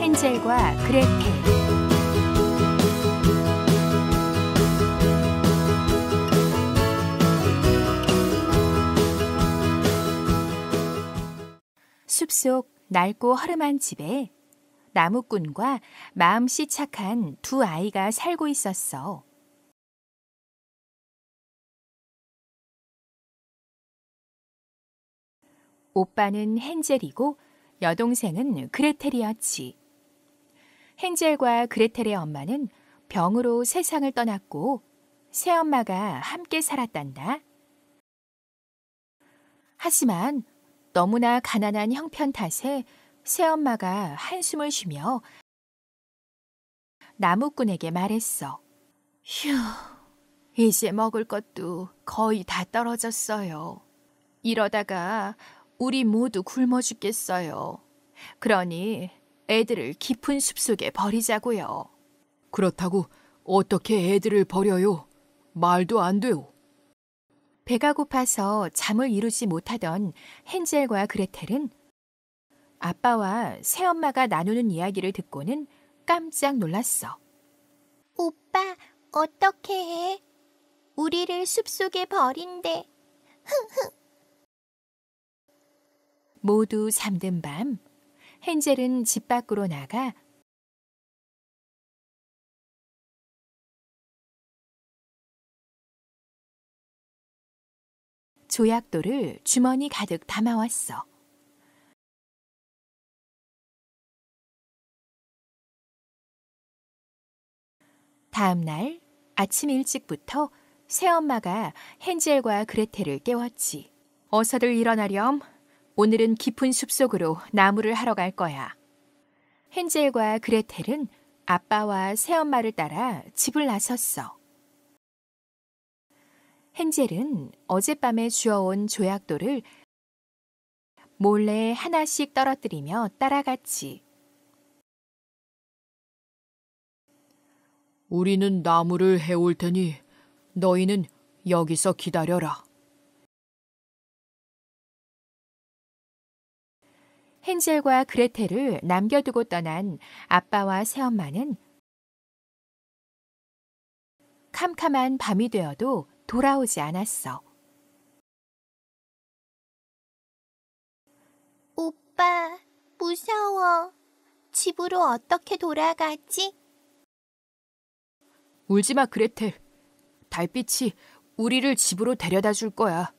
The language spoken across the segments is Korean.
헨젤과 그레텔 숲속 낡고 허름한 집에 나무꾼과 마음씨 착한 두 아이가 살고 있었어. 오빠는 헨젤이고 여동생은 그레텔이었지. 헨젤과 그레텔의 엄마는 병으로 세상을 떠났고 새엄마가 함께 살았단다. 하지만 너무나 가난한 형편 탓에 새엄마가 한숨을 쉬며 나무꾼에게 말했어. 휴, 이제 먹을 것도 거의 다 떨어졌어요. 이러다가 우리 모두 굶어 죽겠어요. 그러니 애들을 깊은 숲속에 버리자고요. 그렇다고 어떻게 애들을 버려요? 말도 안 돼요. 배가 고파서 잠을 이루지 못하던 헨젤과 그레텔은 아빠와 새엄마가 나누는 이야기를 듣고는 깜짝 놀랐어. 오빠, 어떻게 해? 우리를 숲속에 버린대. 모두 잠든 밤, 헨젤은 집 밖으로 나가 조약돌을 주머니 가득 담아왔어. 다음 날 아침 일찍부터 새엄마가 헨젤과 그레텔을 깨웠지. 어서들 일어나렴. 오늘은 깊은 숲속으로 나무를 하러 갈 거야. 헨젤과 그레텔은 아빠와 새엄마를 따라 집을 나섰어. 헨젤은 어젯밤에 주워온 조약돌을 몰래 하나씩 떨어뜨리며 따라갔지. 우리는 나무를 해올 테니 너희는 여기서 기다려라. 헨젤과 그레텔을 남겨두고 떠난 아빠와 새엄마는 캄캄한 밤이 되어도 돌아오지 않았어. 오빠, 무서워. 집으로 어떻게 돌아가지? 울지 마, 그레텔. 달빛이 우리를 집으로 데려다 줄 거야.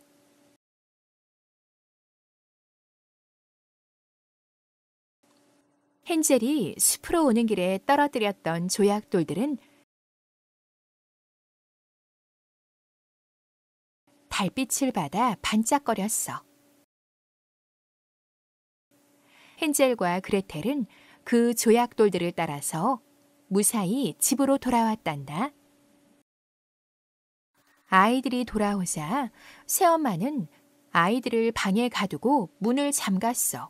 헨젤이 숲으로 오는 길에 떨어뜨렸던 조약돌들은 달빛을 받아 반짝거렸어. 헨젤과 그레텔은 그 조약돌들을 따라서 무사히 집으로 돌아왔단다. 아이들이 돌아오자 새엄마는 아이들을 방에 가두고 문을 잠갔어.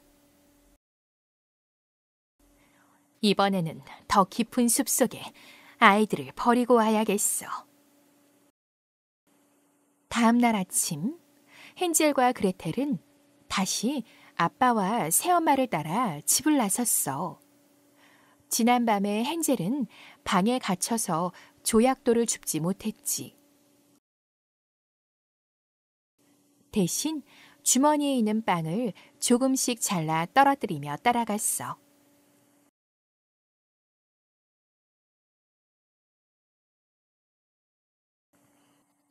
이번에는 더 깊은 숲속에 아이들을 버리고 와야겠어. 다음 날 아침, 헨젤과 그레텔은 다시 아빠와 새엄마를 따라 집을 나섰어. 지난밤에 헨젤은 방에 갇혀서 조약돌을 줍지 못했지. 대신 주머니에 있는 빵을 조금씩 잘라 떨어뜨리며 따라갔어.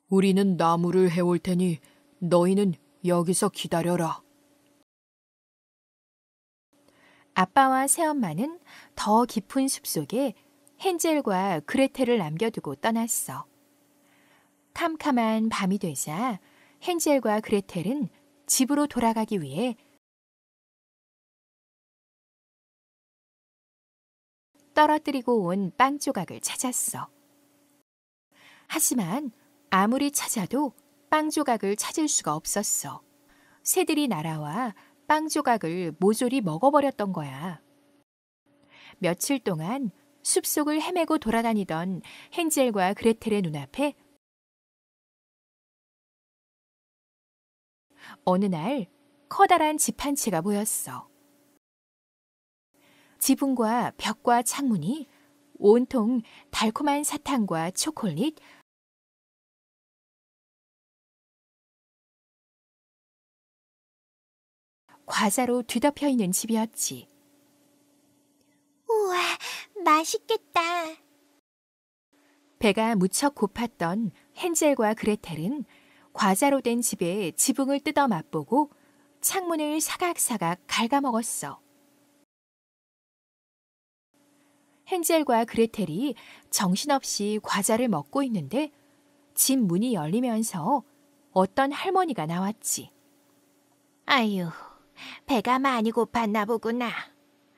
우리는 나무를 해올 테니 너희는 여기서 기다려라. 아빠와 새엄마는 더 깊은 숲속에 헨젤과 그레텔을 남겨두고 떠났어. 캄캄한 밤이 되자 헨젤과 그레텔은 집으로 돌아가기 위해 떨어뜨리고 온 빵 조각을 찾았어. 하지만 아무리 찾아도 빵 조각을 찾을 수가 없었어. 새들이 날아와 빵 조각을 모조리 먹어버렸던 거야. 며칠 동안 숲속을 헤매고 돌아다니던 헨젤과 그레텔의 눈앞에 어느 날 커다란 집 한 채가 보였어. 지붕과 벽과 창문이 온통 달콤한 사탕과 초콜릿, 과자로 뒤덮여 있는 집이었지. 우와, 맛있겠다. 배가 무척 고팠던 헨젤과 그레텔은 과자로 된 집의 지붕을 뜯어 맛보고 창문을 사각사각 갉아먹었어. 헨젤과 그레텔이 정신없이 과자를 먹고 있는데 집 문이 열리면서 어떤 할머니가 나왔지. 아유, 배가 많이 고팠나 보구나.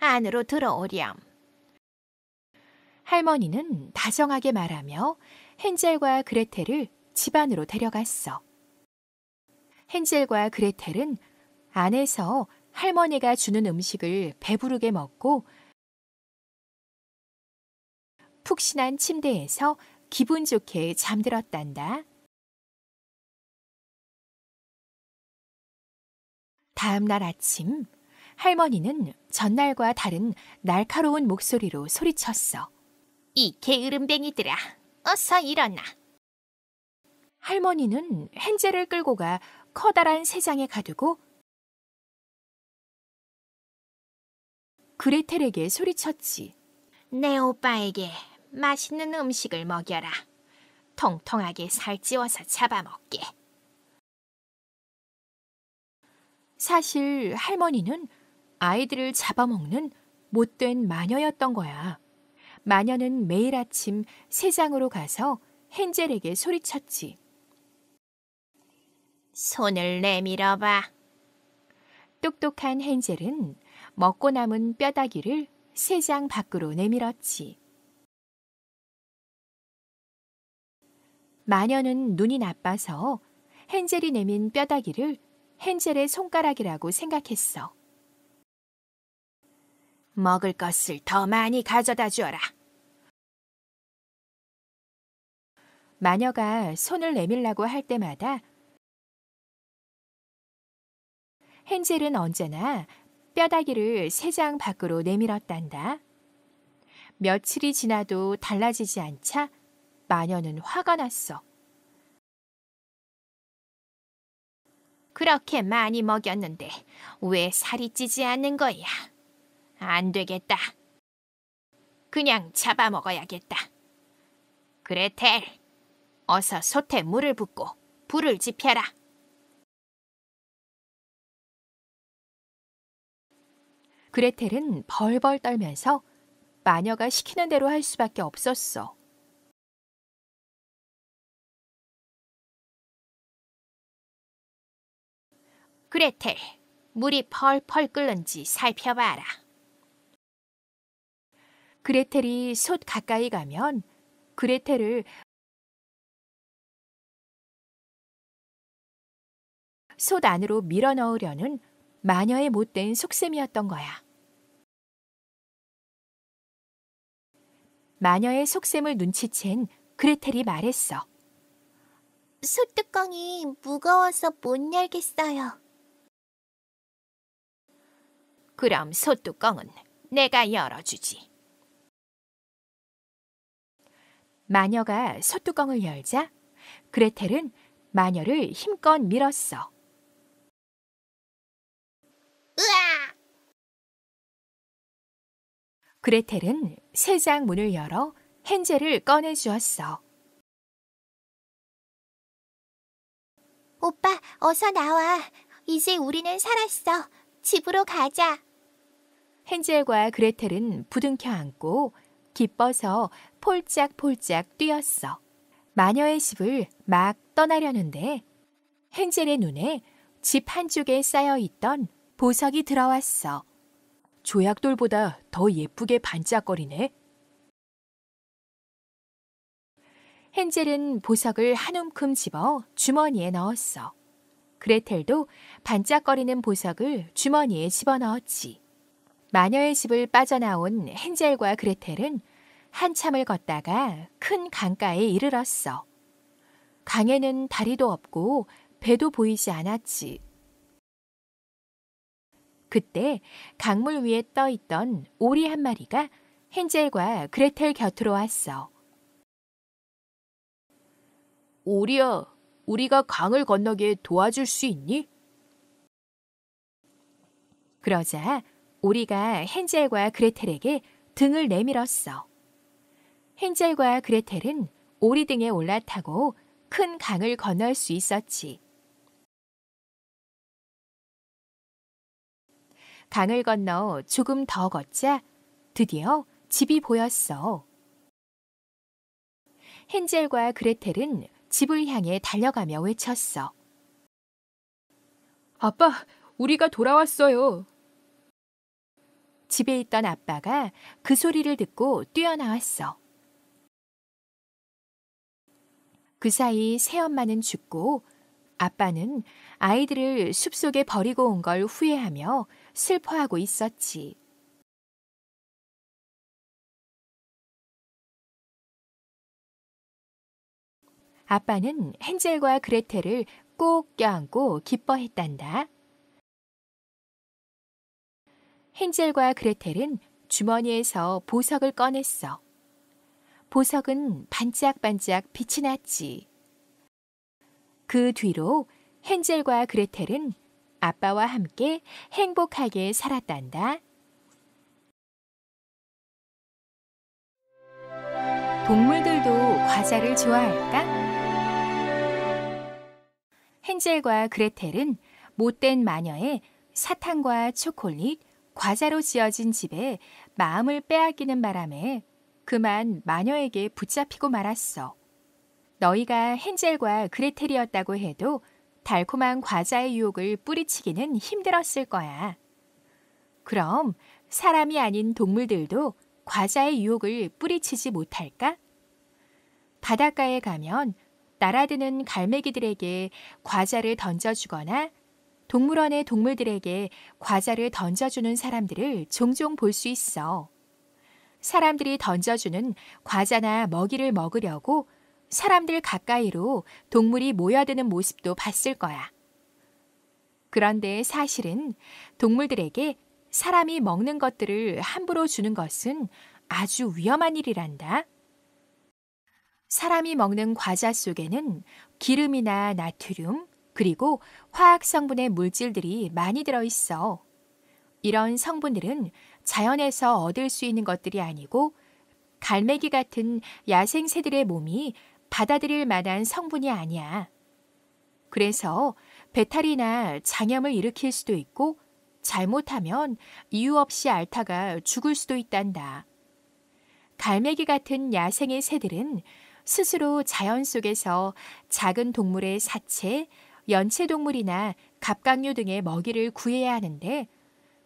안으로 들어오렴. 할머니는 다정하게 말하며 헨젤과 그레텔을 집 안으로 데려갔어. 헨젤과 그레텔은 안에서 할머니가 주는 음식을 배부르게 먹고 푹신한 침대에서 기분 좋게 잠들었단다. 다음 날 아침 할머니는 전날과 다른 날카로운 목소리로 소리쳤어. 이 게으름뱅이들아, 어서 일어나. 할머니는 헨젤을 끌고 가 커다란 세상에 가두고 그레텔에게 소리쳤지. 내 오빠에게 맛있는 음식을 먹여라. 통통하게 살찌워서 잡아먹게. 사실 할머니는 아이들을 잡아먹는 못된 마녀였던 거야. 마녀는 매일 아침 세장으로 가서 헨젤에게 소리쳤지. 손을 내밀어 봐. 똑똑한 헨젤은 먹고 남은 뼈다귀를 세장 밖으로 내밀었지. 마녀는 눈이 나빠서 헨젤이 내민 뼈다귀를 헨젤의 손가락이라고 생각했어. 먹을 것을 더 많이 가져다 주어라. 마녀가 손을 내밀라고 할 때마다 헨젤은 언제나 뼈다귀를 세 장 밖으로 내밀었단다. 며칠이 지나도 달라지지 않자 마녀는 화가 났어. 그렇게 많이 먹였는데 왜 살이 찌지 않는 거야? 안 되겠다. 그냥 잡아먹어야겠다. 그래, 텔. 어서 솥에 물을 붓고 불을 지펴라. 그레텔은 벌벌 떨면서 마녀가 시키는 대로 할 수밖에 없었어. 그레텔, 물이 펄펄 끓는지 살펴봐라. 그레텔이 솥 가까이 가면 그레텔을 솥 안으로 밀어 넣으려는 마녀의 못된 속셈이었던 거야. 마녀의 속셈을 눈치챈 그레텔이 말했어. 솥뚜껑이 무거워서 못 열겠어요. 그럼 소뚜껑은 내가 열어주지. 마녀가 소뚜껑을 열자 그레텔은 마녀를 힘껏 밀었어. 으아! 그레텔은 세장 문을 열어 헨젤을 꺼내 주었어. 오빠, 어서 나와. 이제 우리는 살았어. 집으로 가자. 헨젤과 그레텔은 부둥켜 안고 기뻐서 폴짝폴짝 뛰었어. 마녀의 집을 막 떠나려는데 헨젤의 눈에 집 한쪽에 쌓여 있던 보석이 들어왔어. 조약돌보다 더 예쁘게 반짝거리네. 헨젤은 보석을 한 움큼 집어 주머니에 넣었어. 그레텔도 반짝거리는 보석을 주머니에 집어넣었지. 마녀의 집을 빠져나온 헨젤과 그레텔은 한참을 걷다가 큰 강가에 이르렀어. 강에는 다리도 없고 배도 보이지 않았지. 그때 강물 위에 떠 있던 오리 한 마리가 헨젤과 그레텔 곁으로 왔어. 오리야, 우리가 강을 건너게 도와줄 수 있니? 그러자 우리가 헨젤과 그레텔에게 등을 내밀었어. 헨젤과 그레텔은 오리등에 올라타고 큰 강을 건널 수 있었지. 강을 건너 조금 더 걷자 드디어 집이 보였어. 헨젤과 그레텔은 집을 향해 달려가며 외쳤어. 아빠, 우리가 돌아왔어요. 집에 있던 아빠가 그 소리를 듣고 뛰어나왔어. 그 사이 새엄마는 죽고 아빠는 아이들을 숲속에 버리고 온 걸 후회하며 슬퍼하고 있었지. 아빠는 헨젤과 그레텔을 꼭 껴안고 기뻐했단다. 헨젤과 그레텔은 주머니에서 보석을 꺼냈어. 보석은 반짝반짝 빛이 났지. 그 뒤로 헨젤과 그레텔은 아빠와 함께 행복하게 살았단다. 동물들도 과자를 좋아할까? 헨젤과 그레텔은 못된 마녀의 사탕과 초콜릿, 과자로 지어진 집에 마음을 빼앗기는 바람에 그만 마녀에게 붙잡히고 말았어. 너희가 헨젤과 그레텔이었다고 해도 달콤한 과자의 유혹을 뿌리치기는 힘들었을 거야. 그럼 사람이 아닌 동물들도 과자의 유혹을 뿌리치지 못할까? 바닷가에 가면 날아드는 갈매기들에게 과자를 던져주거나 동물원의 동물들에게 과자를 던져주는 사람들을 종종 볼 수 있어. 사람들이 던져주는 과자나 먹이를 먹으려고 사람들 가까이로 동물이 모여드는 모습도 봤을 거야. 그런데 사실은 동물들에게 사람이 먹는 것들을 함부로 주는 것은 아주 위험한 일이란다. 사람이 먹는 과자 속에는 기름이나 나트륨, 그리고 화학 성분의 물질들이 많이 들어 있어. 이런 성분들은 자연에서 얻을 수 있는 것들이 아니고 갈매기 같은 야생새들의 몸이 받아들일 만한 성분이 아니야. 그래서 배탈이나 장염을 일으킬 수도 있고 잘못하면 이유 없이 알타가 죽을 수도 있단다. 갈매기 같은 야생의 새들은 스스로 자연 속에서 작은 동물의 사체, 연체동물이나 갑각류 등의 먹이를 구해야 하는데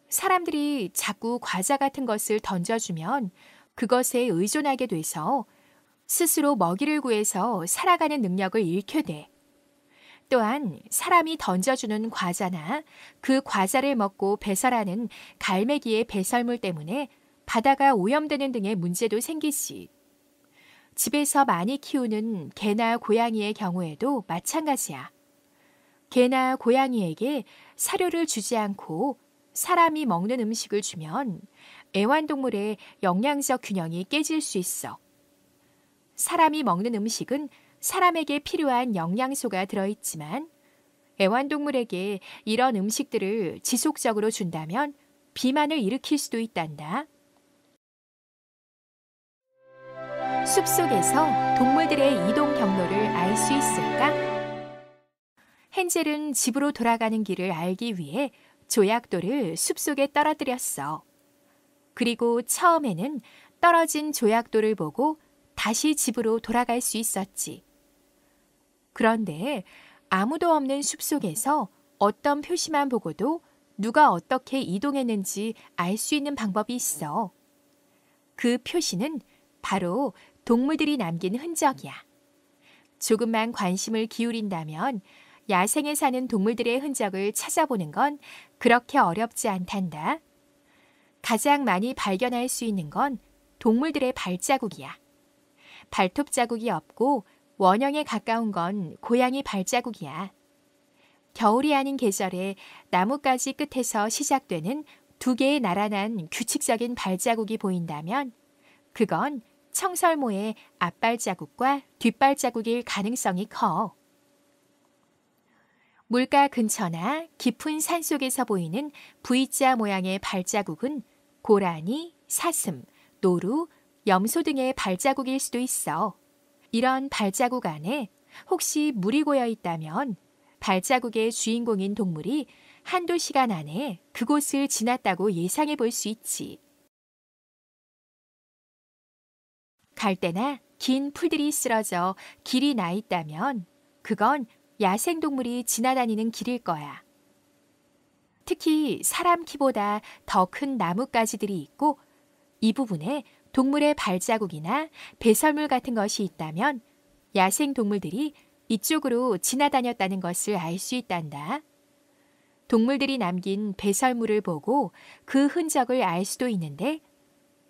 사람들이 자꾸 과자 같은 것을 던져주면 그것에 의존하게 돼서 스스로 먹이를 구해서 살아가는 능력을 잃게 돼. 또한 사람이 던져주는 과자나 그 과자를 먹고 배설하는 갈매기의 배설물 때문에 바다가 오염되는 등의 문제도 생기지. 집에서 많이 키우는 개나 고양이의 경우에도 마찬가지야. 개나 고양이에게 사료를 주지 않고 사람이 먹는 음식을 주면 애완동물의 영양적 균형이 깨질 수 있어. 사람이 먹는 음식은 사람에게 필요한 영양소가 들어있지만 애완동물에게 이런 음식들을 지속적으로 준다면 비만을 일으킬 수도 있단다. 숲속에서 동물들의 이동 경로를 알 수 있을까? 헨젤은 집으로 돌아가는 길을 알기 위해 조약돌을 숲속에 떨어뜨렸어. 그리고 처음에는 떨어진 조약돌을 보고 다시 집으로 돌아갈 수 있었지. 그런데 아무도 없는 숲속에서 어떤 표시만 보고도 누가 어떻게 이동했는지 알 수 있는 방법이 있어. 그 표시는 바로 동물들이 남긴 흔적이야. 조금만 관심을 기울인다면 야생에 사는 동물들의 흔적을 찾아보는 건 그렇게 어렵지 않단다. 가장 많이 발견할 수 있는 건 동물들의 발자국이야. 발톱 자국이 없고 원형에 가까운 건 고양이 발자국이야. 겨울이 아닌 계절에 나뭇가지 끝에서 시작되는 두 개의 날아난 규칙적인 발자국이 보인다면 그건 청설모의 앞발자국과 뒷발자국일 가능성이 커 물가 근처나 깊은 산 속에서 보이는 V자 모양의 발자국은 고라니, 사슴, 노루, 염소 등의 발자국일 수도 있어. 이런 발자국 안에 혹시 물이 고여 있다면 발자국의 주인공인 동물이 한두 시간 안에 그곳을 지났다고 예상해 볼 수 있지. 갈대나 긴 풀들이 쓰러져 길이 나 있다면 그건 야생동물이 지나다니는 길일 거야. 특히 사람 키보다 더 큰 나뭇가지들이 있고 이 부분에 동물의 발자국이나 배설물 같은 것이 있다면 야생 동물들이 이쪽으로 지나다녔다는 것을 알 수 있단다. 동물들이 남긴 배설물을 보고 그 흔적을 알 수도 있는데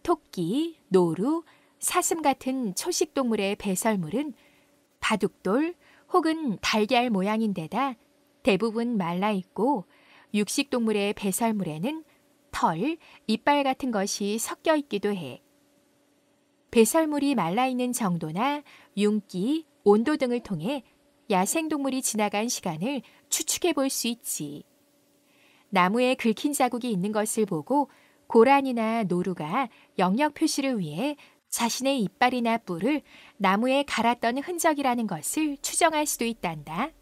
토끼, 노루, 사슴 같은 초식 동물의 배설물은 바둑돌 혹은 달걀 모양인데다 대부분 말라 있고 육식 동물의 배설물에는 털, 이빨 같은 것이 섞여 있기도 해. 배설물이 말라 있는 정도나 윤기, 온도 등을 통해 야생동물이 지나간 시간을 추측해 볼 수 있지. 나무에 긁힌 자국이 있는 것을 보고 고란이나 노루가 영역 표시를 위해 자신의 이빨이나 뿔을 나무에 갈았던 흔적이라는 것을 추정할 수도 있단다.